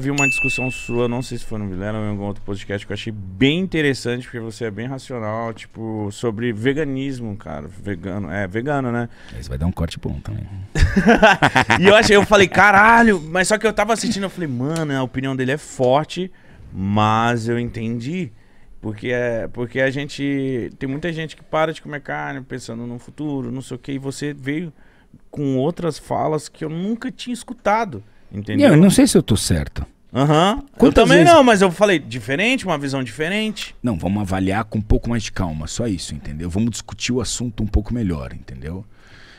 vi uma discussão sua, não sei se foi no Vilela ou em algum outro podcast, que eu achei bem interessante, porque você é bem racional, tipo, sobre veganismo, cara. Vegano, é, vegano, né? Isso vai dar um corte bom também. e eu achei, eu falei, caralho, mas só que eu tava assistindo, eu falei, mano, a opinião dele é forte, mas eu entendi. Porque, é, porque a gente. Tem muita gente que para de comer carne pensando no futuro, não sei o que, e você veio com outras falas que eu nunca tinha escutado. Entendeu? Eu não sei se eu tô certo. Aham. Uhum. Eu também vezes... não, mas eu falei diferente, uma visão diferente. Não, vamos avaliar com um pouco mais de calma, só isso, entendeu? Vamos discutir o assunto um pouco melhor, entendeu?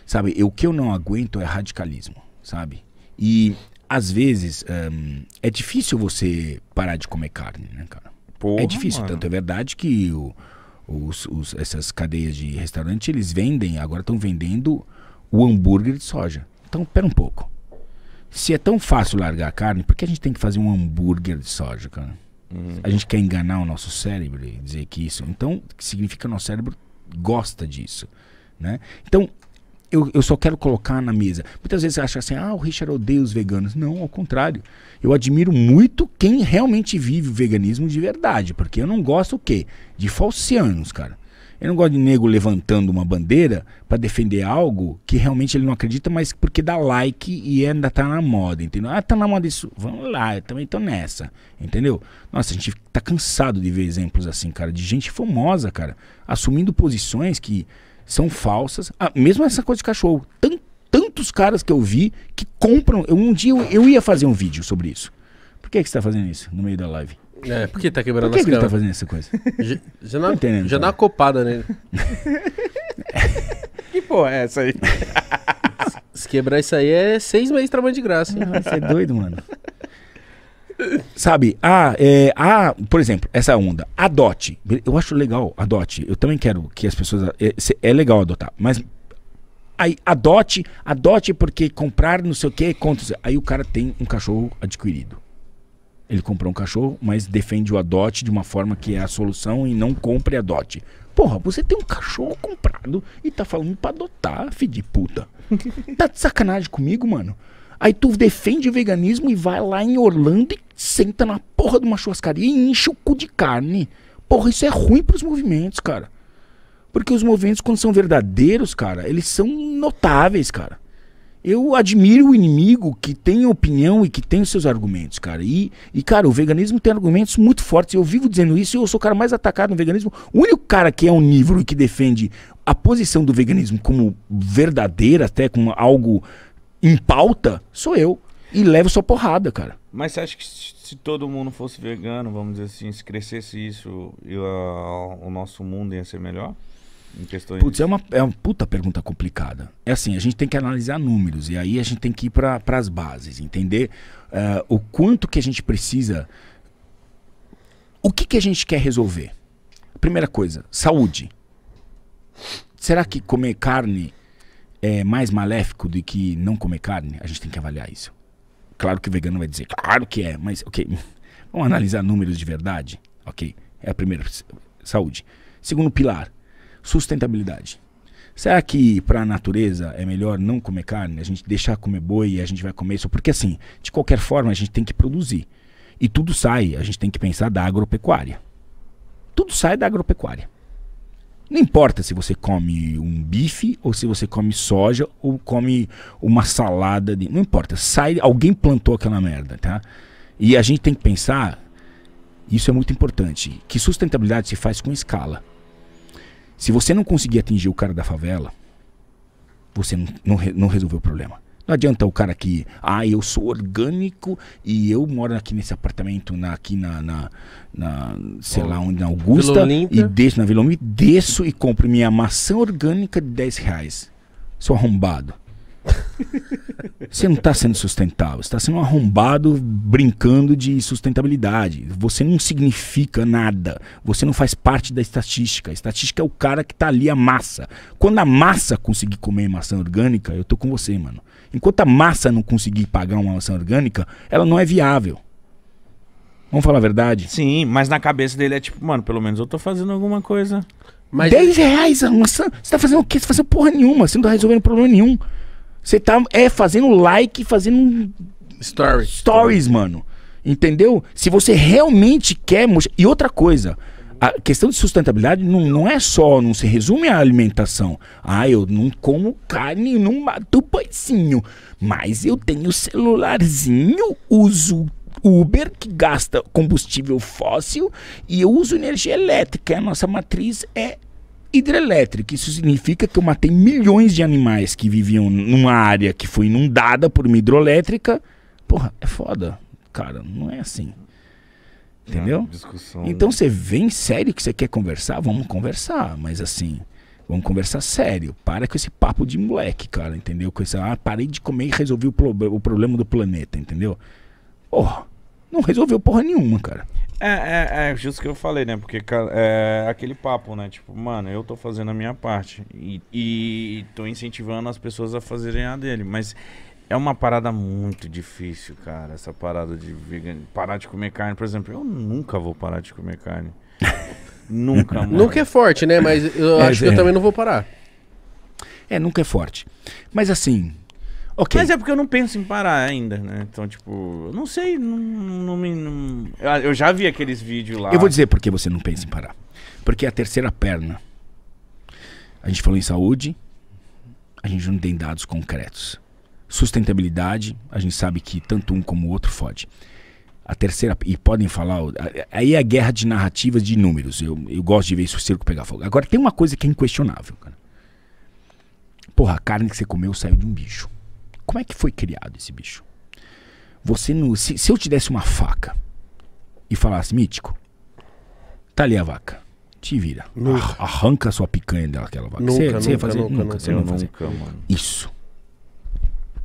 Sabe, eu, o que eu não aguento é radicalismo, sabe? E às vezes é difícil você parar de comer carne, né, cara? É Porra, é difícil, mano. tanto é verdade que o, os, os, essas cadeias de restaurante, eles vendem, agora estão vendendo o hambúrguer de soja. Então, pera um pouco. Se é tão fácil largar a carne, por que a gente tem que fazer um hambúrguer de soja, cara? Uhum. A gente quer enganar o nosso cérebro e dizer que isso. Então, significa que o nosso cérebro gosta disso. Né? Então, eu, eu só quero colocar na mesa. Muitas vezes acha assim, ah, o Richard odeia os veganos. Não, ao contrário. Eu admiro muito quem realmente vive o veganismo de verdade. Porque eu não gosto o quê? De falcianos, cara. Eu não gosto de nego levantando uma bandeira para defender algo que realmente ele não acredita, mas porque dá like e é, ainda tá na moda, entendeu? Ah, tá na moda isso. Vamos lá, eu também tô nessa, entendeu? Nossa, a gente tá cansado de ver exemplos assim, cara, de gente famosa, cara, assumindo posições que são falsas. Ah, mesmo essa coisa de cachorro. Tant, tantos caras que eu vi que compram. Eu, um dia eu, eu, ia fazer um vídeo sobre isso. Por que, é que você tá fazendo isso no meio da live? É, por que tá quebrando por que as que ele tá fazendo essa coisa? Já, já, na, é já dá uma copada nele. que porra é essa aí? Se quebrar isso aí é seis meses de trabalho de graça. Não, você é doido, mano. Sabe, a, ah, é, a, ah, por exemplo, essa onda, adote. Eu acho legal, adote. Eu também quero que as pessoas. É, é legal adotar, mas aí adote, adote porque comprar não sei o que, conta. Aí o cara tem um cachorro adquirido. Ele comprou um cachorro, mas defende o adote de uma forma que é a solução e não compre adote. Porra, você tem um cachorro comprado e tá falando pra adotar, filho de puta. Tá de sacanagem comigo, mano? Aí tu defende o veganismo e vai lá em Orlando e senta na porra de uma churrascaria e enche o cu de carne. Porra, isso é ruim pros movimentos, cara. Porque os movimentos, quando são verdadeiros, cara, eles são notáveis, cara eu admiro o inimigo que tem opinião e que tem os seus argumentos, cara. E, e, cara, o veganismo tem argumentos muito fortes. Eu vivo dizendo isso e eu sou o cara mais atacado no veganismo. O único cara que é onívoro e que defende a posição do veganismo como verdadeira, até como algo em pauta, sou eu. E levo sua porrada, cara. Mas você acha que se todo mundo fosse vegano, vamos dizer assim, se crescesse isso, eu, ah, o nosso mundo ia ser melhor? Em Putz, é uma, é uma puta pergunta complicada. É assim, a gente tem que analisar números e aí a gente tem que ir para as bases, entender uh, o quanto que a gente precisa. O que, que a gente quer resolver? Primeira coisa, saúde. Será que comer carne é mais maléfico do que não comer carne? A gente tem que avaliar isso. Claro que o vegano vai dizer, claro que é, mas ok. Vamos analisar números de verdade? Ok. É a primeira. Saúde. Segundo pilar, Sustentabilidade. Será que para a natureza é melhor não comer carne? A gente deixar comer boi e a gente vai comer isso? Porque assim, de qualquer forma, a gente tem que produzir. E tudo sai, a gente tem que pensar da agropecuária. Tudo sai da agropecuária. Não importa se você come um bife ou se você come soja ou come uma salada, de... não importa, sai, alguém plantou aquela merda, tá? E a gente tem que pensar, isso é muito importante, que sustentabilidade se faz com escala. Se você não conseguir atingir o cara da favela, você não, não, não resolveu o problema. Não adianta o cara que, ah, eu sou orgânico e eu moro aqui nesse apartamento, na, aqui na, na, na sei lá onde, na Augusta, e desço na Vila Olimpo, desço e compro minha maçã orgânica de 10 reais. Sou arrombado. Você não está sendo sustentável, está sendo arrombado brincando de sustentabilidade. Você não significa nada. Você não faz parte da estatística. A estatística é o cara que está ali a massa. Quando a massa conseguir comer maçã orgânica, eu tô com você, mano. Enquanto a massa não conseguir pagar uma maçã orgânica, ela não é viável. Vamos falar a verdade? Sim, mas na cabeça dele é tipo, mano, pelo menos eu tô fazendo alguma coisa. Mas... 10 reais a maçã? Você tá fazendo o quê? Você tá fazendo porra nenhuma, você não tá resolvendo problema nenhum. Você tá é, fazendo like, fazendo Story. stories, mano. Entendeu? Se você realmente quer. E outra coisa, a questão de sustentabilidade não, não é só, não se resume à alimentação. Ah, eu não como carne, não mato pãezinho. Mas eu tenho celularzinho, uso Uber, que gasta combustível fóssil, e eu uso energia elétrica. A nossa matriz é hidrelétrica. Isso significa que eu matei milhões de animais que viviam numa área que foi inundada por uma hidrelétrica. Porra, é foda. Cara, não é assim. Entendeu? Ah, discussão, então né? você vem sério que você quer conversar? Vamos conversar, mas assim, vamos conversar sério. Para com esse papo de moleque, cara, entendeu? Com esse, ah, parei de comer e resolvi o, pro o problema do planeta, entendeu? Porra, não resolveu porra nenhuma, cara. É, é, é justo que eu falei, né? Porque é aquele papo, né? Tipo, mano, eu tô fazendo a minha parte e, e tô incentivando as pessoas a fazerem a dele, mas é uma parada muito difícil, cara. Essa parada de vegan... parar de comer carne, por exemplo, eu nunca vou parar de comer carne. nunca, mano. Nunca é forte, né? Mas eu é, acho é. que eu é. também não vou parar. É, nunca é forte. Mas assim, mas é porque eu não penso em parar ainda, né? Então, tipo, não sei, não, não me. Não... Eu já vi aqueles vídeos lá. Eu vou dizer por que você não pensa em parar. Porque é a terceira perna. A gente falou em saúde, a gente não tem dados concretos. Sustentabilidade, a gente sabe que tanto um como o outro fode. A terceira, e podem falar, aí é a guerra de narrativas de números. Eu, eu gosto de ver isso, o circo pegar fogo. Agora, tem uma coisa que é inquestionável, cara. Porra, a carne que você comeu saiu de um bicho como é que foi criado esse bicho? Você não, se, se eu te desse uma faca e falasse, mítico, tá ali a vaca. Te vira. Nunca. Arranca a sua picanha dela, aquela vaca. Nunca, você, nunca, você ia fazer? Nunca, nunca, nunca, você não nunca, fazer. Mano. Isso.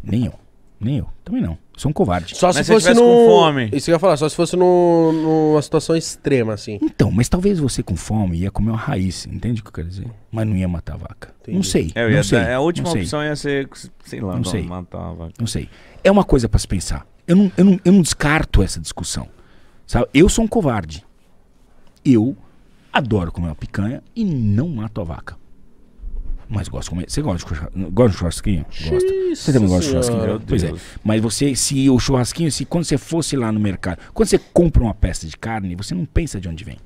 Nenhum. Nem eu, também não. sou um covarde. Só se, se fosse no... com fome. Isso que eu ia falar, só se fosse no, numa situação extrema, assim. Então, mas talvez você com fome ia comer uma raiz, entende o que eu quero dizer? Mas não ia matar a vaca. Entendi. Não sei. É, não sei. Dar, a última não opção ia ser, sei lá, não sei. matar a vaca. Não sei. É uma coisa para se pensar. Eu não, eu, não, eu não descarto essa discussão. Sabe? Eu sou um covarde. Eu adoro comer uma picanha e não mato a vaca. Mas gosto de comer. Você gosta de, churras... gosta de churrasquinho? Gosta. Você também gosta de churrasquinho? Pois é. Mas você, se o churrasquinho, se quando você fosse lá no mercado, quando você compra uma peça de carne, você não pensa de onde vem.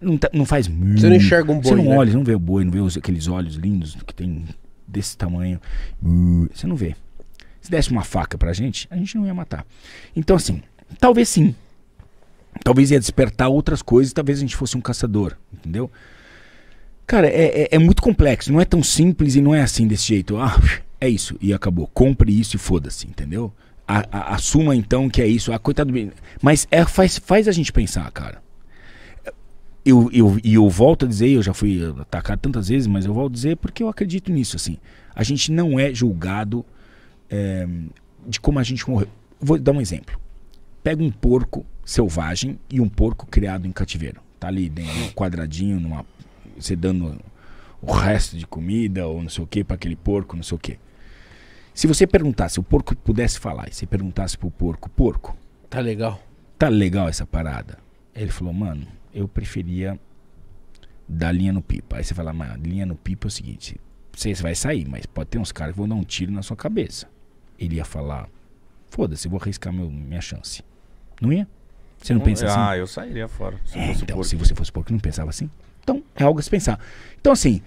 Não, tá, não faz muito. Você não enxerga um boi. Você não né? olha, não vê o boi, não vê os, aqueles olhos lindos que tem desse tamanho. Uh, você não vê. Se desse uma faca pra gente, a gente não ia matar. Então, assim, talvez sim. Talvez ia despertar outras coisas, talvez a gente fosse um caçador, entendeu? Cara, é, é, é, muito complexo, não é tão simples e não é assim desse jeito. Ah, é isso, e acabou. Compre isso e foda-se, entendeu? A, a, assuma então que é isso. Ah, coitado do Mas é, faz, faz a gente pensar, cara. Eu, eu, e eu volto a dizer, eu já fui atacado tantas vezes, mas eu volto a dizer porque eu acredito nisso, assim. A gente não é julgado é, de como a gente morreu. Vou dar um exemplo. Pega um porco selvagem e um porco criado em cativeiro. Tá ali dentro, quadradinho, numa você dando o resto de comida ou não sei o que para aquele porco, não sei o que. Se você perguntasse, o porco pudesse falar, e você perguntasse pro porco, porco, tá legal? Tá legal essa parada? Ele falou, mano, eu preferia dar linha no pipa. Aí você fala, mano, linha no pipa é o seguinte, você vai sair, mas pode ter uns caras que vão dar um tiro na sua cabeça. Ele ia falar, foda-se, vou arriscar meu, minha chance. Não ia? Você não, pensa assim? Ah, eu sairia fora. Se é, então, porco. se você fosse porco, não pensava assim? Então, é algo a se pensar. Então, assim,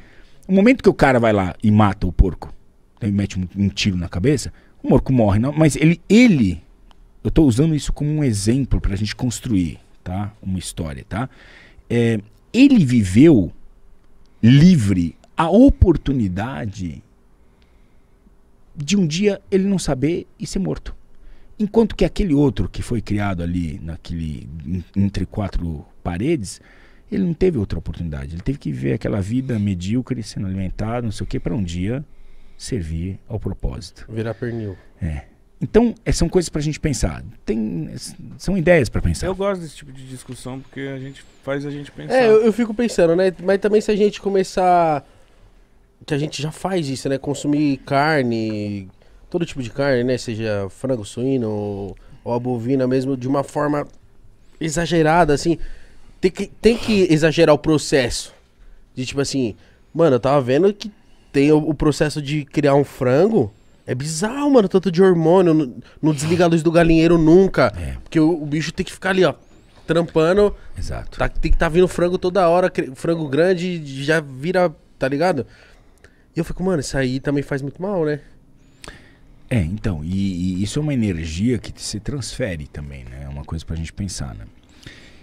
o momento que o cara vai lá e mata o porco, ele mete um, um tiro na cabeça, o porco morre, não, mas ele, ele, eu estou usando isso como um exemplo para a gente construir, tá? Uma história, tá? É, ele viveu livre a oportunidade de um dia ele não saber e ser morto. Enquanto que aquele outro que foi criado ali naquele entre quatro paredes, ele não teve outra oportunidade. Ele teve que viver aquela vida medíocre, sendo alimentado, não sei o quê, para um dia servir ao propósito. Virar pernil. É. Então, é, são coisas para a gente pensar. Tem, são ideias para pensar. Eu gosto desse tipo de discussão porque a gente faz a gente pensar. É, eu, eu, fico pensando, né? Mas também se a gente começar. Que a gente já faz isso, né? Consumir carne, todo tipo de carne, né? Seja frango, suíno ou a bovina mesmo, de uma forma exagerada, assim. Tem que, tem que exagerar o processo. De tipo assim, mano, eu tava vendo que tem o, o processo de criar um frango. É bizarro, mano, tanto de hormônio. Não, desliga a luz do galinheiro nunca. É. Porque o, o, bicho tem que ficar ali, ó, trampando. Exato. Tá, tem que tá vindo frango toda hora, frango grande, já vira, tá ligado? E eu fico, mano, isso aí também faz muito mal, né? É, então, e, e isso é uma energia que se transfere também, né? É uma coisa pra gente pensar, né?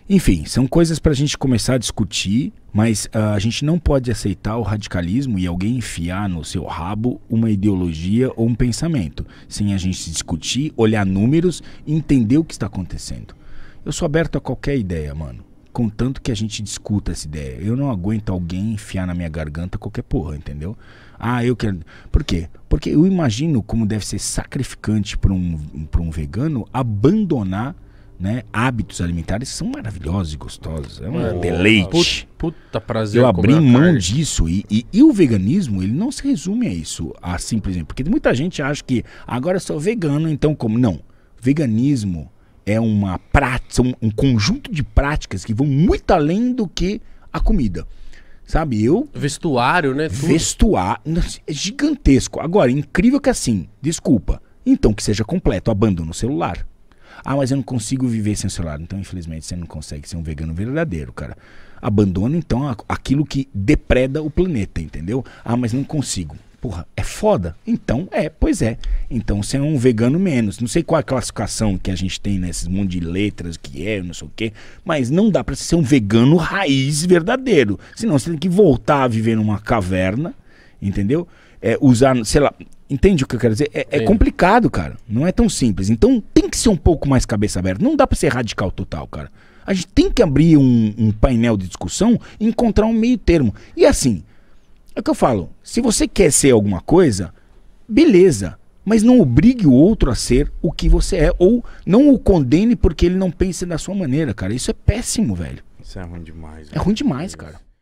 Enfim, são coisas para a gente começar a discutir, mas uh, a gente não pode aceitar o radicalismo e alguém enfiar no seu rabo uma ideologia ou um pensamento, sem a gente discutir, olhar números e entender o que está acontecendo. Eu sou aberto a qualquer ideia, mano, contanto que a gente discuta essa ideia. Eu não aguento alguém enfiar na minha garganta qualquer porra, entendeu? Ah, eu quero. Por quê? Porque eu imagino como deve ser sacrificante para um, um vegano abandonar né, hábitos alimentares são maravilhosos e gostosos. É um oh, deleite. Puta, puta prazer. Eu abri mão carne. disso e, e, e, o veganismo ele não se resume a isso, a simplesmente porque muita gente acha que agora eu sou vegano, então como não? Veganismo é uma prática, um, um conjunto de práticas que vão muito além do que a comida. Sabe, eu. Vestuário, né? Vestuário. É gigantesco. Agora, incrível que assim, desculpa. Então que seja completo, abandono o celular. Ah, mas eu não consigo viver sem o celular. Então, infelizmente, você não consegue ser um vegano verdadeiro, cara. Abandona, então, aquilo que depreda o planeta, entendeu? Ah, mas não consigo. Porra, é foda? Então, é, pois é. Então você é um vegano menos. Não sei qual é a classificação que a gente tem nesses né, monte de letras que é, não sei o quê, mas não dá para ser um vegano raiz verdadeiro. Senão você tem que voltar a viver numa caverna, entendeu? é, usar, sei lá. Entende o que eu quero dizer? É, é, complicado, cara. Não é tão simples. Então tem que ser um pouco mais cabeça aberta. Não dá pra ser radical total, cara. A gente tem que abrir um, um painel de discussão e encontrar um meio termo. E assim, é o que eu falo. Se você quer ser alguma coisa, beleza. Mas não obrigue o outro a ser o que você é. Ou não o condene porque ele não pensa da sua maneira, cara. Isso é péssimo, velho. Isso é ruim demais. É ruim demais, cara.